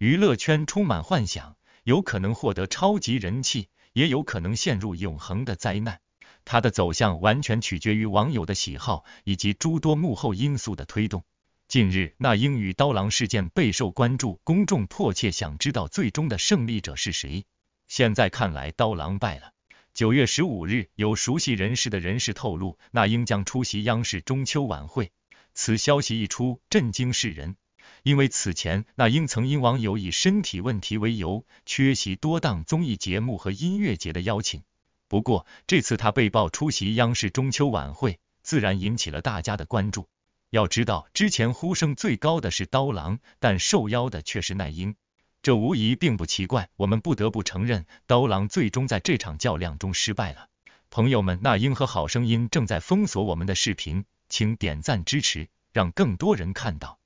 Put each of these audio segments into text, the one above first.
娱乐圈充满幻想，有可能获得超级人气，也有可能陷入永恒的灾难。他的走向完全取决于网友的喜好以及诸多幕后因素的推动。近日，那英与刀郎事件备受关注，公众迫切想知道最终的胜利者是谁。现在看来，刀郎败了。九月十五日，有熟悉人事的人士透露，那英将出席央视中秋晚会。此消息一出，震惊世人。因为此前，那英曾因网友以身体问题为由缺席多档综艺节目和音乐节的邀请。不过，这次她被曝出席央视中秋晚会，自然引起了大家的关注。要知道，之前呼声最高的是刀郎，但受邀的却是那英。这无疑并不奇怪。我们不得不承认，刀郎最终在这场较量中失败了。朋友们，那英和好声音正在封锁我们的视频，请点赞支持，让更多人看到。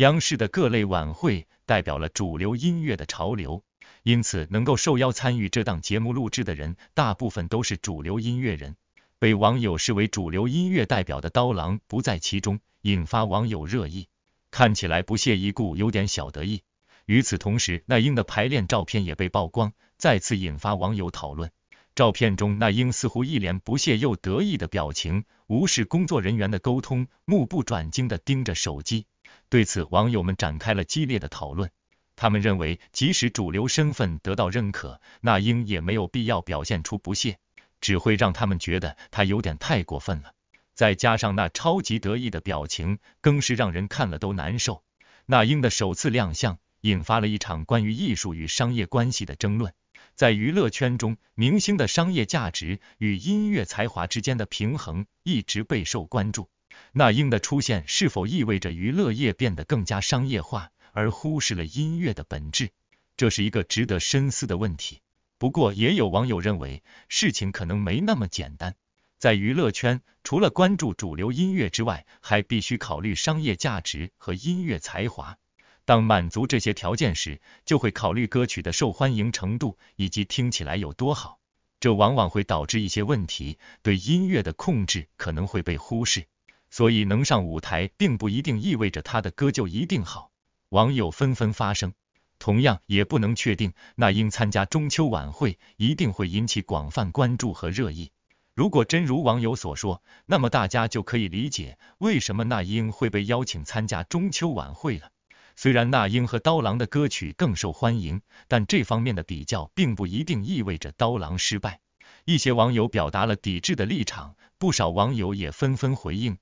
央视的各类晚会代表了主流音乐的潮流，因此能够受邀参与这档节目录制的人，大部分都是主流音乐人。被网友视为主流音乐代表的刀郎不在其中，引发网友热议。看起来不屑一顾，有点小得意。与此同时，那英的排练照片也被曝光，再次引发网友讨论。照片中，那英似乎一脸不屑又得意的表情，无视工作人员的沟通，目不转睛地盯着手机。对此，网友们展开了激烈的讨论。他们认为，即使主流身份得到认可，那英也没有必要表现出不屑，只会让他们觉得她有点太过分了。再加上那超级得意的表情，更是让人看了都难受。那英的首次亮相，引发了一场关于艺术与商业关系的争论。在娱乐圈中，明星的商业价值与音乐才华之间的平衡一直备受关注。那英的出现是否意味着娱乐业变得更加商业化，而忽视了音乐的本质？这是一个值得深思的问题。不过，也有网友认为事情可能没那么简单。在娱乐圈，除了关注主流音乐之外，还必须考虑商业价值和音乐才华。当满足这些条件时，就会考虑歌曲的受欢迎程度以及听起来有多好。这往往会导致一些问题，对音乐的控制可能会被忽视。所以能上舞台并不一定意味着他的歌就一定好。网友纷纷发声，同样也不能确定那英参加中秋晚会一定会引起广泛关注和热议。如果真如网友所说，那么大家就可以理解为什么那英会被邀请参加中秋晚会了。虽然那英和刀郎的歌曲更受欢迎，但这方面的比较并不一定意味着刀郎失败。一些网友表达了抵制的立场，不少网友也纷纷回应。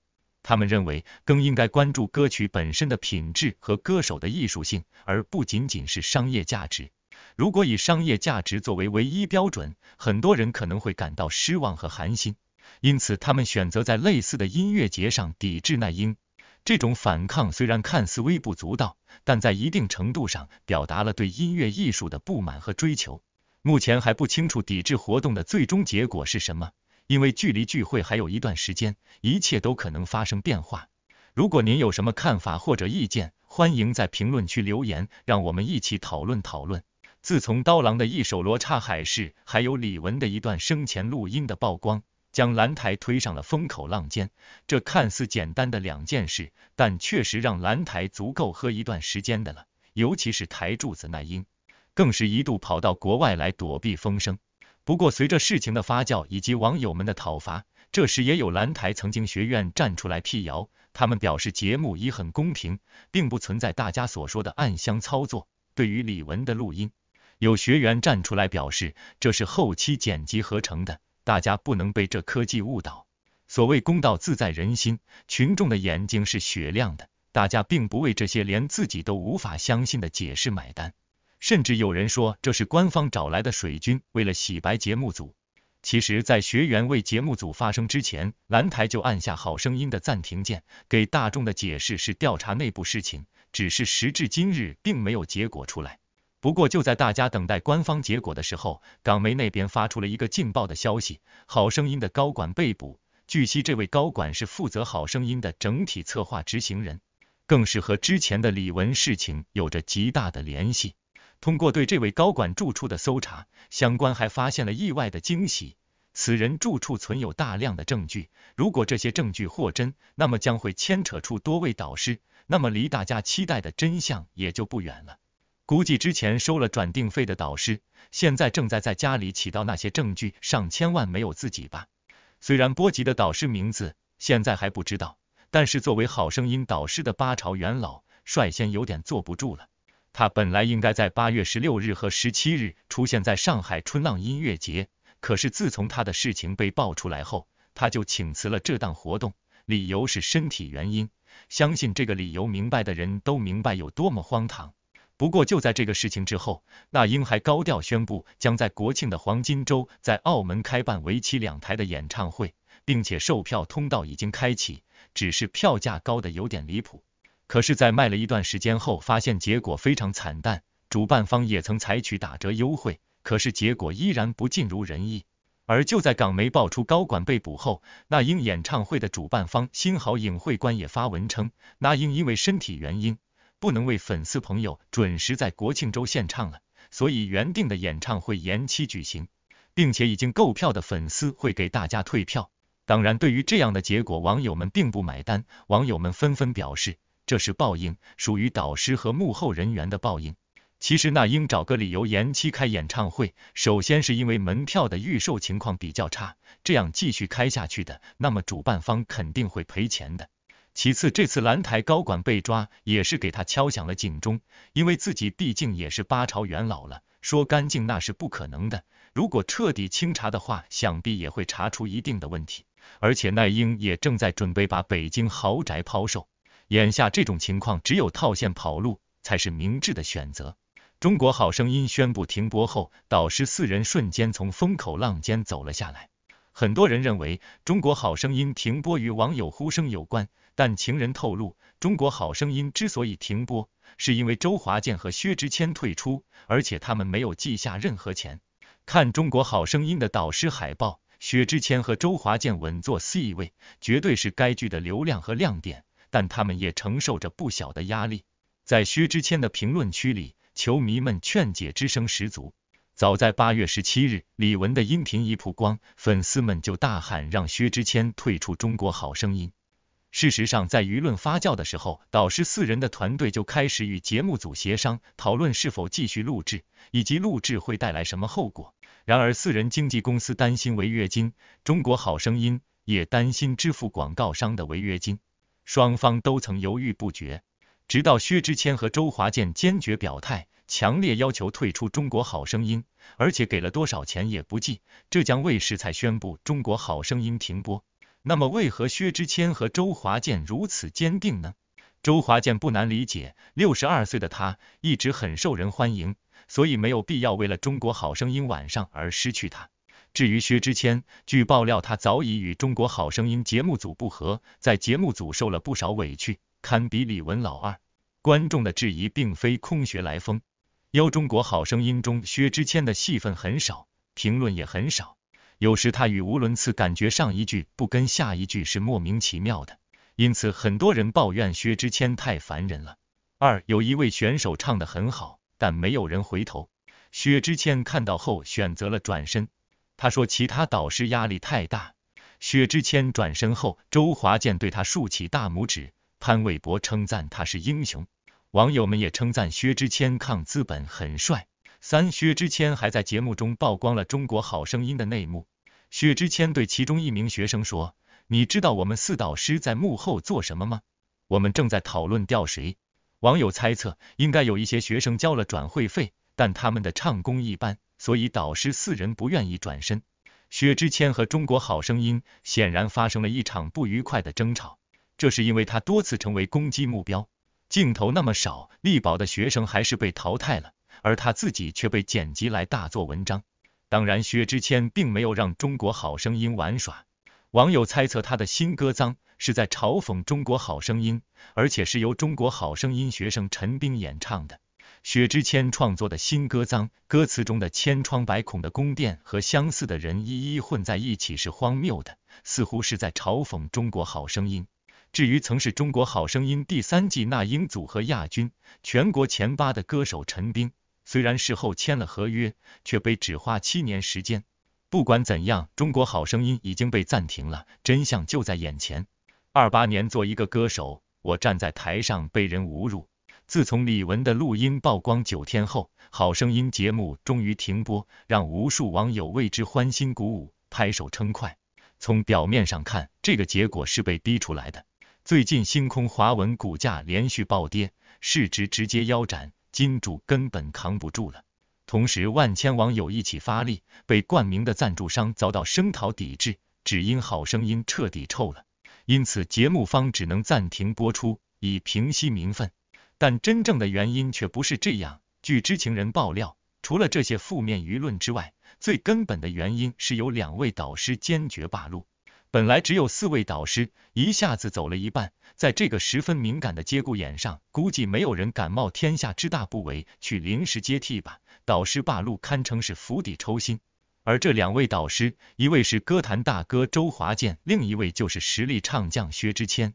他们认为更应该关注歌曲本身的品质和歌手的艺术性，而不仅仅是商业价值。如果以商业价值作为唯一标准，很多人可能会感到失望和寒心。因此，他们选择在类似的音乐节上抵制那英。这种反抗虽然看似微不足道，但在一定程度上表达了对音乐艺术的不满和追求。目前还不清楚抵制活动的最终结果是什么。因为距离聚会还有一段时间，一切都可能发生变化。如果您有什么看法或者意见，欢迎在评论区留言，让我们一起讨论讨论。自从刀郎的一首《罗刹海市》，还有李玟的一段生前录音的曝光，将蓝台推上了风口浪尖。这看似简单的两件事，但确实让蓝台足够喝一段时间的了。尤其是台柱子那英，更是一度跑到国外来躲避风声。不过，随着事情的发酵以及网友们的讨伐，这时也有蓝台曾经学院站出来辟谣，他们表示节目已很公平，并不存在大家所说的暗箱操作。对于李玟的录音，有学员站出来表示这是后期剪辑合成的，大家不能被这科技误导。所谓公道自在人心，群众的眼睛是雪亮的，大家并不为这些连自己都无法相信的解释买单。甚至有人说，这是官方找来的水军，为了洗白节目组。其实，在学员为节目组发声之前，蓝台就按下《好声音》的暂停键。给大众的解释是调查内部事情，只是时至今日，并没有结果出来。不过，就在大家等待官方结果的时候，港媒那边发出了一个劲爆的消息：《好声音》的高管被捕。据悉，这位高管是负责《好声音》的整体策划执行人，更是和之前的李玟事情有着极大的联系。通过对这位高管住处的搜查，相关还发现了意外的惊喜。此人住处存有大量的证据，如果这些证据获真，那么将会牵扯出多位导师，那么离大家期待的真相也就不远了。估计之前收了转定费的导师，现在正在在家里起到那些证据上千万没有自己吧。虽然波及的导师名字现在还不知道，但是作为好声音导师的八朝元老，率先有点坐不住了。他本来应该在八月十六日和十七日出现在上海春浪音乐节，可是自从他的事情被爆出来后，他就请辞了这档活动，理由是身体原因。相信这个理由明白的人都明白有多么荒唐。不过就在这个事情之后，那英还高调宣布将在国庆的黄金周在澳门开办为期两台的演唱会，并且售票通道已经开启，只是票价高的有点离谱。可是，在卖了一段时间后，发现结果非常惨淡。主办方也曾采取打折优惠，可是结果依然不尽如人意。而就在港媒爆出高管被捕后，那英演唱会的主办方新濠影会官也发文称，那英因为身体原因不能为粉丝朋友准时在国庆周献唱了，所以原定的演唱会延期举行，并且已经购票的粉丝会给大家退票。当然，对于这样的结果，网友们并不买单，网友们纷纷表示。这是报应，属于导师和幕后人员的报应。其实那英找个理由延期开演唱会，首先是因为门票的预售情况比较差，这样继续开下去的，那么主办方肯定会赔钱的。其次，这次蓝台高管被抓，也是给他敲响了警钟，因为自己毕竟也是八朝元老了，说干净那是不可能的。如果彻底清查的话，想必也会查出一定的问题。而且奈英也正在准备把北京豪宅抛售。眼下这种情况，只有套现跑路才是明智的选择。中国好声音宣布停播后，导师四人瞬间从风口浪尖走了下来。很多人认为中国好声音停播与网友呼声有关，但情人透露，中国好声音之所以停播，是因为周华健和薛之谦退出，而且他们没有记下任何钱。看中国好声音的导师海报，薛之谦和周华健稳坐 C 位，绝对是该剧的流量和亮点。但他们也承受着不小的压力。在薛之谦的评论区里，球迷们劝解之声十足。早在八月十七日，李玟的音频一曝光，粉丝们就大喊让薛之谦退出《中国好声音》。事实上，在舆论发酵的时候，导师四人的团队就开始与节目组协商，讨论是否继续录制，以及录制会带来什么后果。然而，四人经纪公司担心违约金，《中国好声音》也担心支付广告商的违约金。双方都曾犹豫不决，直到薛之谦和周华健坚决表态，强烈要求退出《中国好声音》，而且给了多少钱也不计，浙江卫视才宣布《中国好声音》停播。那么，为何薛之谦和周华健如此坚定呢？周华健不难理解，六十二岁的他一直很受人欢迎，所以没有必要为了《中国好声音》晚上而失去他。至于薛之谦，据爆料，他早已与中国好声音节目组不和，在节目组受了不少委屈，堪比李玟老二。观众的质疑并非空穴来风。邀《中国好声音中薛之谦的戏份很少，评论也很少，有时他语无伦次，感觉上一句不跟下一句是莫名其妙的，因此很多人抱怨薛之谦太烦人了。二，有一位选手唱得很好，但没有人回头，薛之谦看到后选择了转身。他说其他导师压力太大。薛之谦转身后，周华健对他竖起大拇指，潘玮柏称赞他是英雄。网友们也称赞薛之谦抗资本很帅。三，薛之谦还在节目中曝光了《中国好声音》的内幕。薛之谦对其中一名学生说：“你知道我们四导师在幕后做什么吗？我们正在讨论调谁。”网友猜测，应该有一些学生交了转会费，但他们的唱功一般。所以导师四人不愿意转身。薛之谦和中国好声音显然发生了一场不愉快的争吵，这是因为他多次成为攻击目标，镜头那么少，力保的学生还是被淘汰了，而他自己却被剪辑来大做文章。当然，薛之谦并没有让中国好声音玩耍。网友猜测他的新歌脏是在嘲讽中国好声音，而且是由中国好声音学生陈冰演唱的。薛之谦创作的新歌《脏》，歌词中的千疮百孔的宫殿和相似的人一一混在一起是荒谬的，似乎是在嘲讽《中国好声音》。至于曾是中国好声音第三季那英组合亚军、全国前八的歌手陈冰，虽然事后签了合约，却被只花七年时间。不管怎样，《中国好声音》已经被暂停了，真相就在眼前。二八年做一个歌手，我站在台上被人侮辱。自从李玟的录音曝光九天后，好声音节目终于停播，让无数网友为之欢欣鼓舞，拍手称快。从表面上看，这个结果是被逼出来的。最近，星空华文股价连续暴跌，市值直接腰斩，金主根本扛不住了。同时，万千网友一起发力，被冠名的赞助商遭到声讨抵制，只因好声音彻底臭了。因此，节目方只能暂停播出，以平息民愤。但真正的原因却不是这样。据知情人爆料，除了这些负面舆论之外，最根本的原因是有两位导师坚决罢录。本来只有四位导师，一下子走了一半，在这个十分敏感的节骨眼上，估计没有人敢冒天下之大不韪去临时接替吧。导师罢录堪称是釜底抽薪。而这两位导师，一位是歌坛大哥周华健，另一位就是实力唱将薛之谦。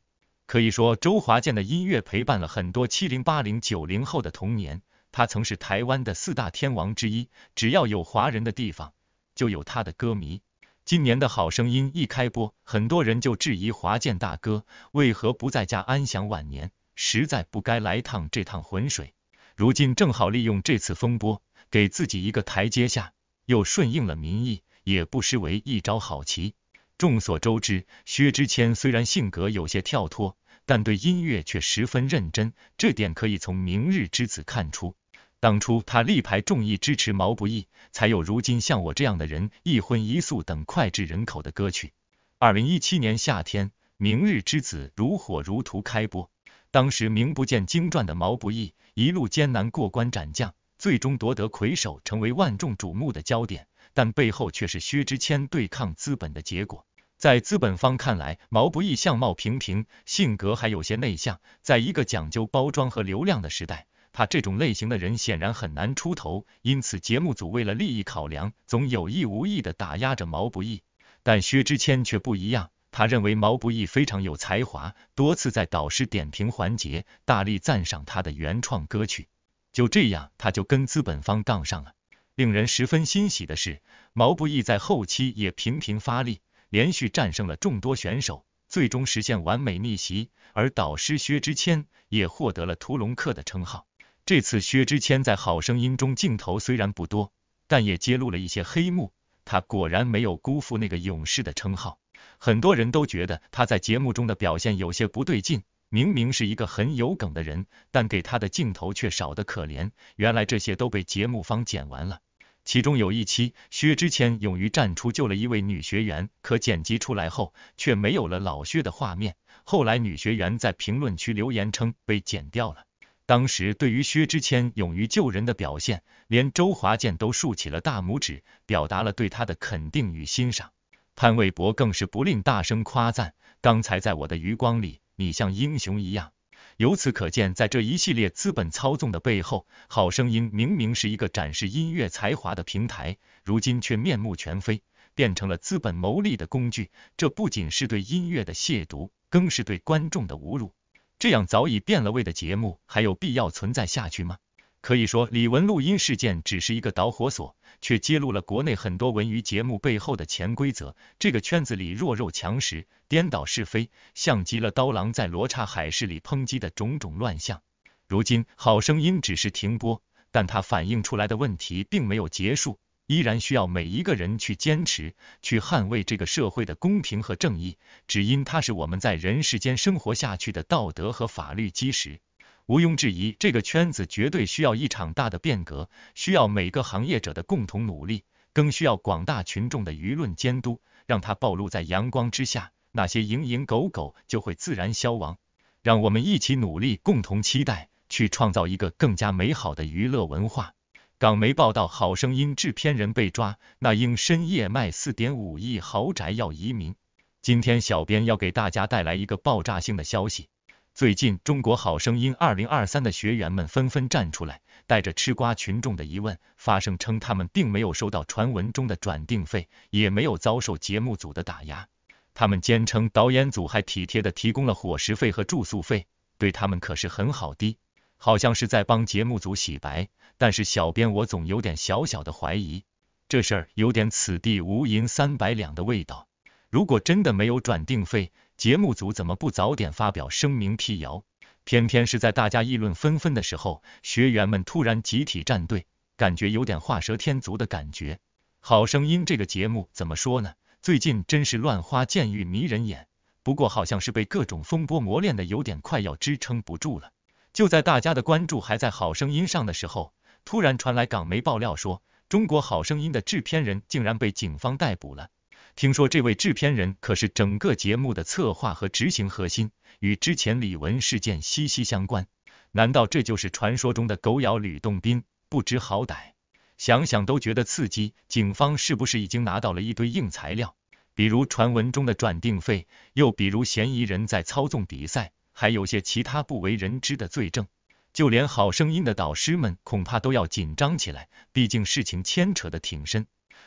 可以说，周华健的音乐陪伴了很多七零八零九零后的童年。他曾是台湾的四大天王之一，只要有华人的地方，就有他的歌迷。今年的好声音一开播，很多人就质疑华健大哥为何不在家安享晚年，实在不该来趟这趟浑水。如今正好利用这次风波，给自己一个台阶下，又顺应了民意，也不失为一招好棋。众所周知，薛之谦虽然性格有些跳脱。但对音乐却十分认真，这点可以从《明日之子》看出。当初他力排众议支持毛不易，才有如今像我这样的人，《一荤一素》等脍炙人口的歌曲。二零一七年夏天，《明日之子》如火如荼开播，当时名不见经传的毛不易一路艰难过关斩将，最终夺得魁首，成为万众瞩目的焦点。但背后却是薛之谦对抗资本的结果。在资本方看来，毛不易相貌平平，性格还有些内向。在一个讲究包装和流量的时代，他这种类型的人显然很难出头。因此，节目组为了利益考量，总有意无意的打压着毛不易。但薛之谦却不一样，他认为毛不易非常有才华，多次在导师点评环节大力赞赏他的原创歌曲。就这样，他就跟资本方杠上了。令人十分欣喜的是，毛不易在后期也频频发力。连续战胜了众多选手，最终实现完美逆袭。而导师薛之谦也获得了“屠龙客”的称号。这次薛之谦在《好声音》中镜头虽然不多，但也揭露了一些黑幕。他果然没有辜负那个勇士的称号。很多人都觉得他在节目中的表现有些不对劲，明明是一个很有梗的人，但给他的镜头却少得可怜。原来这些都被节目方剪完了。其中有一期，薛之谦勇于站出救了一位女学员，可剪辑出来后却没有了老薛的画面。后来女学员在评论区留言称被剪掉了。当时对于薛之谦勇于救人的表现，连周华健都竖起了大拇指，表达了对他的肯定与欣赏。潘玮柏更是不吝大声夸赞：“刚才在我的余光里，你像英雄一样。”由此可见，在这一系列资本操纵的背后，好声音明明是一个展示音乐才华的平台，如今却面目全非，变成了资本牟利的工具。这不仅是对音乐的亵渎，更是对观众的侮辱。这样早已变了味的节目，还有必要存在下去吗？可以说，李玟录音事件只是一个导火索。却揭露了国内很多文娱节目背后的潜规则。这个圈子里弱肉强食、颠倒是非，像极了刀郎在《罗刹海市》里抨击的种种乱象。如今《好声音》只是停播，但它反映出来的问题并没有结束，依然需要每一个人去坚持、去捍卫这个社会的公平和正义，只因它是我们在人世间生活下去的道德和法律基石。毋庸置疑，这个圈子绝对需要一场大的变革，需要每个行业者的共同努力，更需要广大群众的舆论监督，让它暴露在阳光之下，那些蝇营狗苟就会自然消亡。让我们一起努力，共同期待，去创造一个更加美好的娱乐文化。港媒报道，《好声音》制片人被抓，那英深夜卖四点五亿豪宅要移民。今天，小编要给大家带来一个爆炸性的消息。最近，《中国好声音》2023的学员们纷纷站出来，带着吃瓜群众的疑问发声，称他们并没有收到传闻中的转定费，也没有遭受节目组的打压。他们坚称，导演组还体贴的提供了伙食费和住宿费，对他们可是很好的，好像是在帮节目组洗白。但是，小编我总有点小小的怀疑，这事儿有点“此地无银三百两”的味道。如果真的没有转定费，节目组怎么不早点发表声明辟谣？偏偏是在大家议论纷纷的时候，学员们突然集体站队，感觉有点画蛇添足的感觉。好声音这个节目怎么说呢？最近真是乱花渐欲迷人眼，不过好像是被各种风波磨练的有点快要支撑不住了。就在大家的关注还在好声音上的时候，突然传来港媒爆料说，中国好声音的制片人竟然被警方逮捕了。听说这位制片人可是整个节目的策划和执行核心，与之前李玟事件息息相关。难道这就是传说中的狗咬吕洞宾，不知好歹？想想都觉得刺激。警方是不是已经拿到了一堆硬材料？比如传闻中的转定费，又比如嫌疑人在操纵比赛，还有些其他不为人知的罪证。就连《好声音》的导师们恐怕都要紧张起来，毕竟事情牵扯的挺深。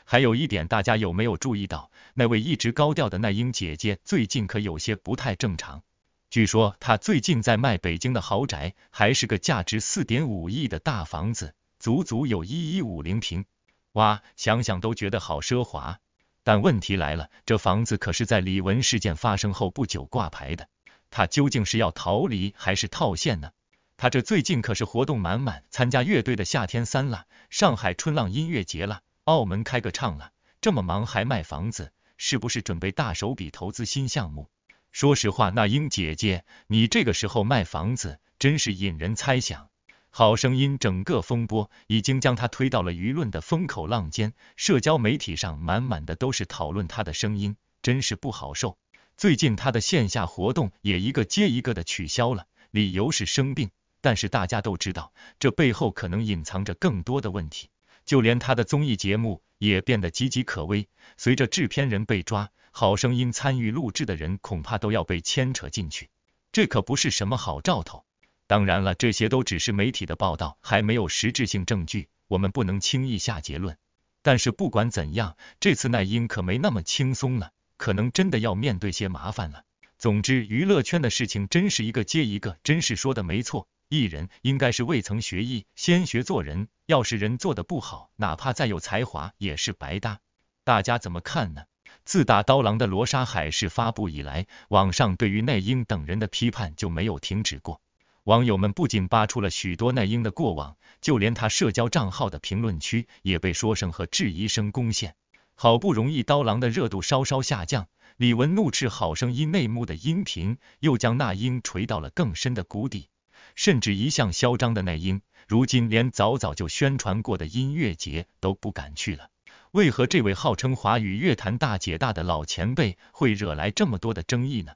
还有一点，大家有没有注意到，那位一直高调的那英姐姐最近可有些不太正常？据说她最近在卖北京的豪宅，还是个价值四点五亿的大房子，足足有一一五零平。哇，想想都觉得好奢华。但问题来了，这房子可是在李文事件发生后不久挂牌的，她究竟是要逃离还是套现呢？她这最近可是活动满满，参加乐队的夏天三了，上海春浪音乐节了。澳门开个唱了，这么忙还卖房子，是不是准备大手笔投资新项目？说实话，那英姐姐，你这个时候卖房子，真是引人猜想。好声音整个风波已经将她推到了舆论的风口浪尖，社交媒体上满满的都是讨论她的声音，真是不好受。最近她的线下活动也一个接一个的取消了，理由是生病，但是大家都知道，这背后可能隐藏着更多的问题。就连他的综艺节目也变得岌岌可危。随着制片人被抓，好声音参与录制的人恐怕都要被牵扯进去，这可不是什么好兆头。当然了，这些都只是媒体的报道，还没有实质性证据，我们不能轻易下结论。但是不管怎样，这次奈英可没那么轻松了，可能真的要面对些麻烦了。总之，娱乐圈的事情真是一个接一个，真是说的没错。艺人应该是未曾学艺，先学做人。要是人做的不好，哪怕再有才华也是白搭。大家怎么看呢？自打刀郎的《罗刹海市》发布以来，网上对于那英等人的批判就没有停止过。网友们不仅扒出了许多那英的过往，就连他社交账号的评论区也被说声和质疑声攻陷。好不容易刀郎的热度稍稍下降，李玟怒斥《好声音》内幕的音频又将那英锤到了更深的谷底。甚至一向嚣张的奈英，如今连早早就宣传过的音乐节都不敢去了。为何这位号称华语乐坛大姐大的老前辈会惹来这么多的争议呢？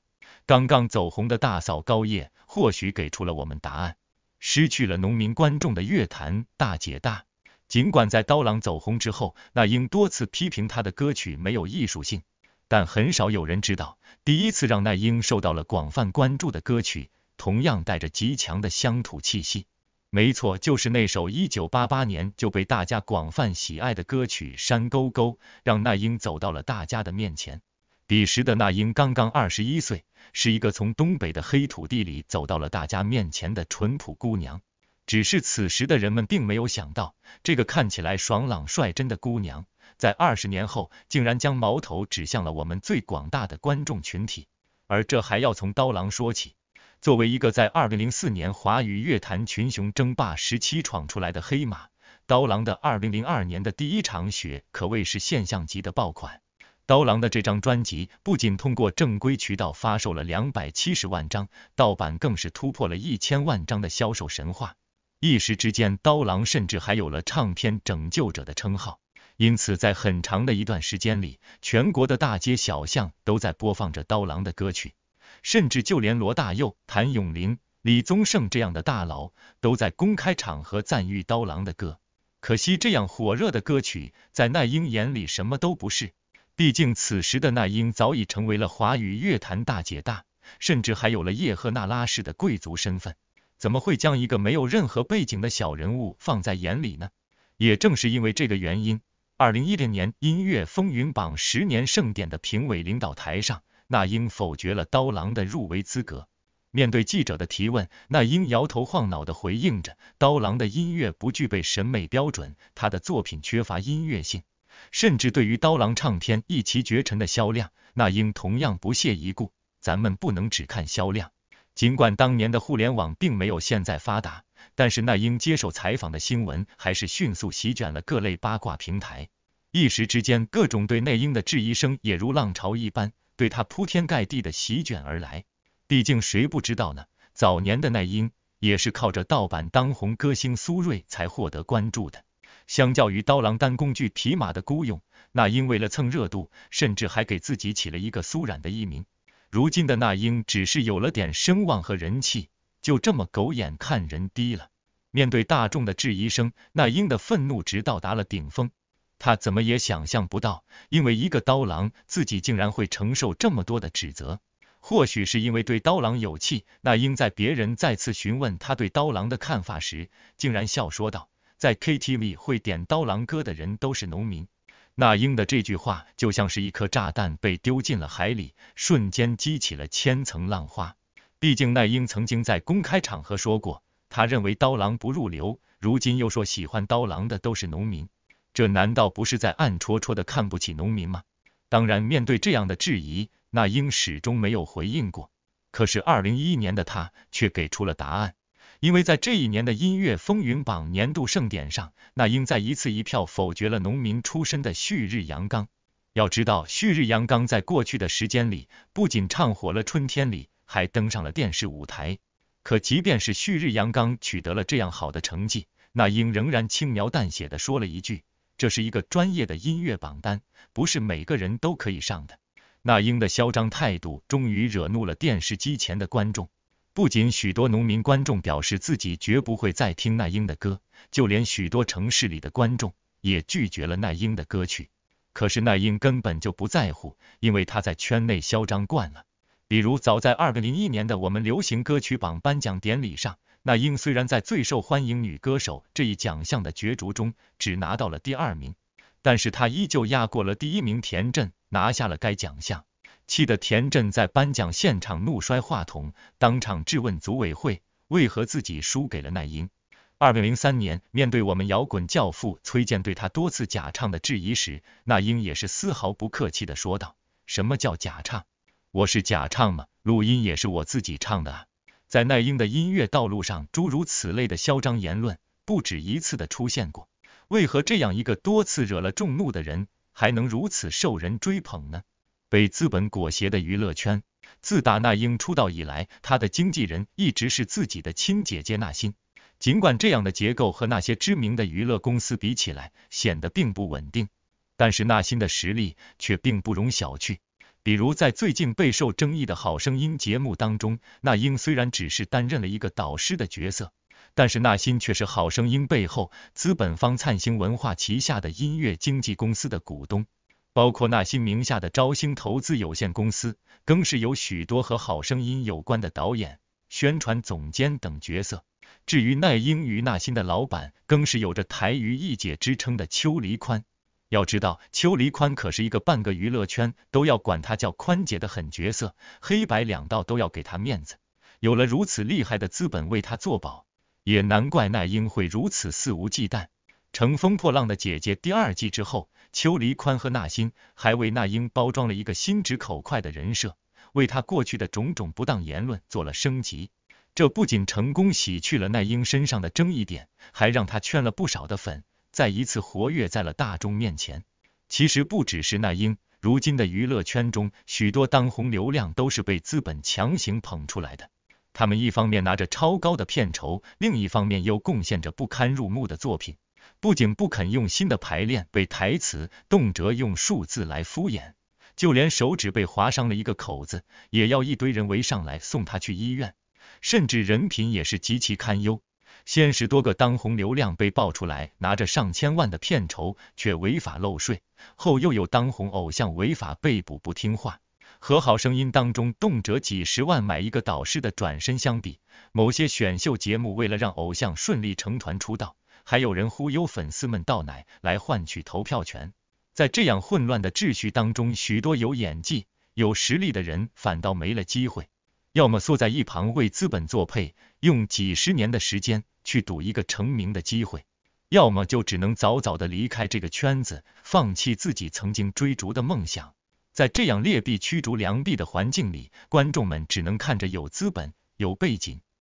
刚刚走红的大嫂高叶或许给出了我们答案：失去了农民观众的乐坛大姐大。尽管在刀郎走红之后，那英多次批评他的歌曲没有艺术性，但很少有人知道，第一次让那英受到了广泛关注的歌曲。同样带着极强的乡土气息，没错，就是那首1988年就被大家广泛喜爱的歌曲《山沟沟》，让那英走到了大家的面前。彼时的那英刚刚二十一岁，是一个从东北的黑土地里走到了大家面前的淳朴姑娘。只是此时的人们并没有想到，这个看起来爽朗率真的姑娘，在二十年后竟然将矛头指向了我们最广大的观众群体。而这还要从刀郎说起。作为一个在2004年华语乐坛群雄争霸时期闯出来的黑马，刀郎的2002年的第一场雪可谓是现象级的爆款。刀郎的这张专辑不仅通过正规渠道发售了270万张，盗版更是突破了一千万张的销售神话。一时之间，刀郎甚至还有了“唱片拯救者”的称号。因此，在很长的一段时间里，全国的大街小巷都在播放着刀郎的歌曲。甚至就连罗大佑、谭咏麟、李宗盛这样的大佬，都在公开场合赞誉刀郎的歌。可惜，这样火热的歌曲，在那英眼里什么都不是。毕竟，此时的那英早已成为了华语乐坛大姐大，甚至还有了叶赫那拉氏的贵族身份，怎么会将一个没有任何背景的小人物放在眼里呢？也正是因为这个原因，二零一零年音乐风云榜十年盛典的评委领导台上。那英否决了刀郎的入围资格。面对记者的提问，那英摇头晃脑地回应着：“刀郎的音乐不具备审美标准，他的作品缺乏音乐性。”甚至对于刀郎唱片《一骑绝尘》的销量，那英同样不屑一顾。咱们不能只看销量。尽管当年的互联网并没有现在发达，但是那英接受采访的新闻还是迅速席卷了各类八卦平台，一时之间，各种对那英的质疑声也如浪潮一般。对他铺天盖地的席卷而来，毕竟谁不知道呢？早年的那英也是靠着盗版当红歌星苏芮才获得关注的。相较于刀郎单工具匹马的孤勇，那英为了蹭热度，甚至还给自己起了一个苏冉的艺名。如今的那英只是有了点声望和人气，就这么狗眼看人低了。面对大众的质疑声，那英的愤怒值到达了顶峰。他怎么也想象不到，因为一个刀郎，自己竟然会承受这么多的指责。或许是因为对刀郎有气，那英在别人再次询问他对刀郎的看法时，竟然笑说道：“在 KTV 会点刀郎歌的人都是农民。”那英的这句话就像是一颗炸弹被丢进了海里，瞬间激起了千层浪花。毕竟那英曾经在公开场合说过，他认为刀郎不入流，如今又说喜欢刀郎的都是农民。这难道不是在暗戳戳的看不起农民吗？当然，面对这样的质疑，那英始终没有回应过。可是，二零一一年的他却给出了答案，因为在这一年的音乐风云榜年度盛典上，那英在一次一票否决了农民出身的旭日阳刚。要知道，旭日阳刚在过去的时间里不仅唱火了《春天里》，还登上了电视舞台。可即便是旭日阳刚取得了这样好的成绩，那英仍然轻描淡写的说了一句。这是一个专业的音乐榜单，不是每个人都可以上的。那英的嚣张态度终于惹怒了电视机前的观众，不仅许多农民观众表示自己绝不会再听那英的歌，就连许多城市里的观众也拒绝了那英的歌曲。可是那英根本就不在乎，因为他在圈内嚣张惯了。比如早在二零零一年的我们流行歌曲榜颁奖典礼上。那英虽然在最受欢迎女歌手这一奖项的角逐中只拿到了第二名，但是她依旧压过了第一名田震，拿下了该奖项，气得田震在颁奖现场怒摔话筒，当场质问组委会为何自己输给了那英。二零零三年，面对我们摇滚教父崔健对他多次假唱的质疑时，那英也是丝毫不客气的说道：“什么叫假唱？我是假唱吗？录音也是我自己唱的啊。”在奈英的音乐道路上，诸如此类的嚣张言论不止一次的出现过。为何这样一个多次惹了众怒的人，还能如此受人追捧呢？被资本裹挟的娱乐圈，自打那英出道以来，他的经纪人一直是自己的亲姐姐那新。尽管这样的结构和那些知名的娱乐公司比起来显得并不稳定，但是那新的实力却并不容小觑。比如在最近备受争议的好声音节目当中，那英虽然只是担任了一个导师的角色，但是那心却是好声音背后资本方灿星文化旗下的音乐经纪公司的股东，包括那新名下的招兴投资有限公司，更是有许多和好声音有关的导演、宣传总监等角色。至于那英与那新的老板，更是有着台娱一姐之称的邱黎宽。要知道，邱黎宽可是一个半个娱乐圈都要管他叫宽姐的狠角色，黑白两道都要给他面子。有了如此厉害的资本为他做保，也难怪奈英会如此肆无忌惮。《乘风破浪的姐姐》第二季之后，邱黎宽和那英还为那英包装了一个心直口快的人设，为他过去的种种不当言论做了升级。这不仅成功洗去了奈英身上的争议点，还让他圈了不少的粉。再一次活跃在了大众面前。其实不只是那英，如今的娱乐圈中，许多当红流量都是被资本强行捧出来的。他们一方面拿着超高的片酬，另一方面又贡献着不堪入目的作品。不仅不肯用心的排练背台词，动辄用数字来敷衍，就连手指被划伤了一个口子，也要一堆人围上来送他去医院。甚至人品也是极其堪忧。先是多个当红流量被曝出来拿着上千万的片酬却违法漏税，后又有当红偶像违法被捕不听话。和《好声音》当中动辄几十万买一个导师的转身相比，某些选秀节目为了让偶像顺利成团出道，还有人忽悠粉丝们倒奶来换取投票权。在这样混乱的秩序当中，许多有演技、有实力的人反倒没了机会，要么缩在一旁为资本作配，用几十年的时间。去赌一个成名的机会，要么就只能早早的离开这个圈子，放弃自己曾经追逐的梦想。在这样劣币驱逐良币的环境里，观众们只能看着有资本、有背景。